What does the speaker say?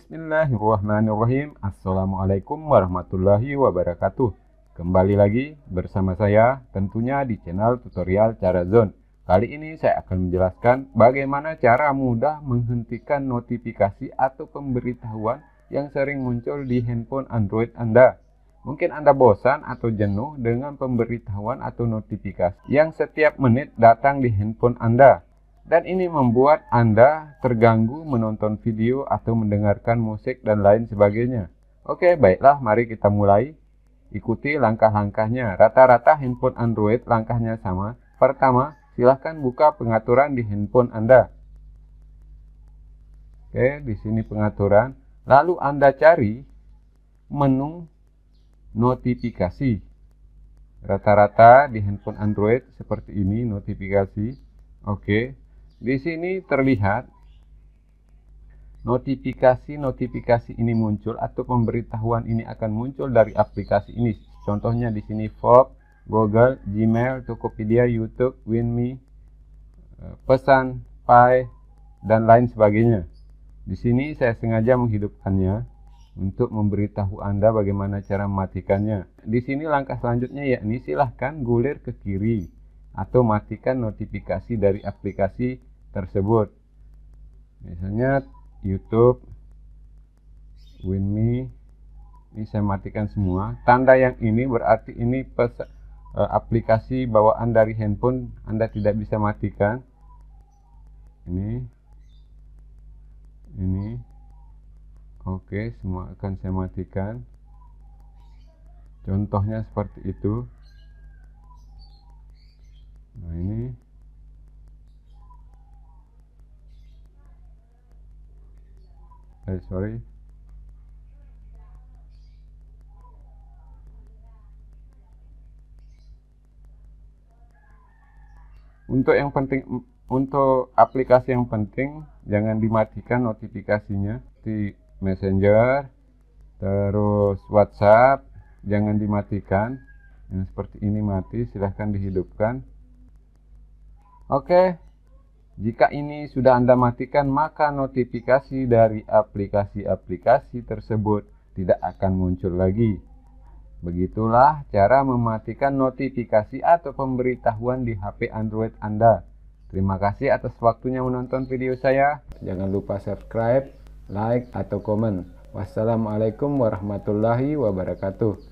Bismillahirrahmanirrahim. Assalamualaikum warahmatullahi wabarakatuh. Kembali lagi bersama saya tentunya di channel tutorial cara zone. Kali ini saya akan menjelaskan bagaimana cara mudah menghentikan notifikasi atau pemberitahuan yang sering muncul di handphone Android Anda. Mungkin Anda bosan atau jenuh dengan pemberitahuan atau notifikasi yang setiap menit datang di handphone Anda dan ini membuat Anda terganggu menonton video atau mendengarkan musik dan lain sebagainya. Oke, baiklah, mari kita mulai. Ikuti langkah-langkahnya. Rata-rata handphone Android langkahnya sama. Pertama, silahkan buka pengaturan di handphone Anda. Oke, di sini pengaturan. Lalu Anda cari menu notifikasi. Rata-rata di handphone Android seperti ini notifikasi. Oke, di sini terlihat notifikasi-notifikasi ini muncul atau pemberitahuan ini akan muncul dari aplikasi ini. Contohnya di sini Fox, Google, Gmail, Tokopedia, YouTube, WinMe, eh, pesan, Pi, dan lain sebagainya. Di sini saya sengaja menghidupkannya untuk memberitahu Anda bagaimana cara mematikannya. Di sini langkah selanjutnya yakni silahkan gulir ke kiri atau matikan notifikasi dari aplikasi tersebut. Misalnya YouTube, WinMi, ini saya matikan semua. Tanda yang ini berarti ini pes, e, aplikasi bawaan dari handphone Anda tidak bisa matikan. Ini, ini, oke, semua akan saya matikan. Contohnya seperti itu. eh sorry untuk yang penting untuk aplikasi yang penting jangan dimatikan notifikasinya di messenger terus whatsapp jangan dimatikan yang seperti ini mati silahkan dihidupkan oke jika ini sudah Anda matikan, maka notifikasi dari aplikasi-aplikasi tersebut tidak akan muncul lagi. Begitulah cara mematikan notifikasi atau pemberitahuan di HP Android Anda. Terima kasih atas waktunya menonton video saya. Jangan lupa subscribe, like, atau komen. Wassalamualaikum warahmatullahi wabarakatuh.